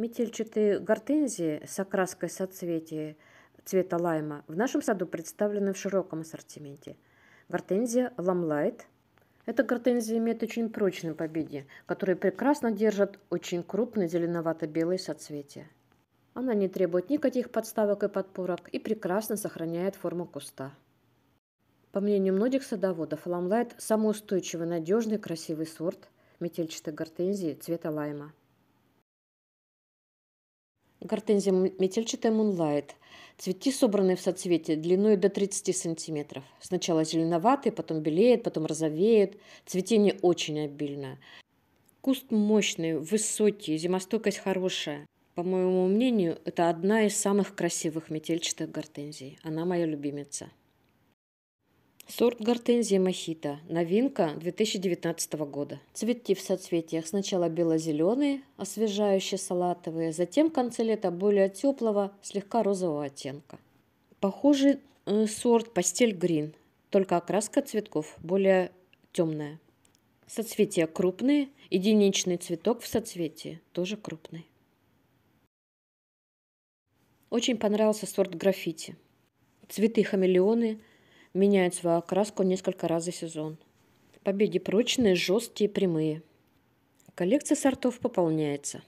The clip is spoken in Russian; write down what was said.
Метельчатые гортензии с окраской соцветия цвета лайма в нашем саду представлены в широком ассортименте. Гортензия ламлайт. Эта гортензия имеет очень прочные побеги, которые прекрасно держат очень крупные зеленовато-белые соцветия. Она не требует никаких подставок и подпорок и прекрасно сохраняет форму куста. По мнению многих садоводов, ламлайт – устойчивый, надежный, красивый сорт метельчатой гортензии цвета лайма. Гортензия метельчатая Мунлайт. Цветки собраны в соцветии длиной до 30 сантиметров. Сначала зеленоватые, потом белеет, потом розовеет. Цветение очень обильное. Куст мощный, высокий, зимостойкость хорошая. По моему мнению, это одна из самых красивых метельчатых гортензий. Она моя любимица. Сорт гортензия мохито. Новинка 2019 года. Цветки в соцветиях сначала бело-зеленые, освежающие салатовые, затем в конце лета более теплого, слегка розового оттенка. Похожий э, сорт Постель грин, только окраска цветков более темная. Соцветия крупные, единичный цветок в соцветии тоже крупный. Очень понравился сорт граффити. Цветы хамелеоны – меняют свою окраску несколько раз за сезон. Победи прочные, жесткие, прямые. Коллекция сортов пополняется.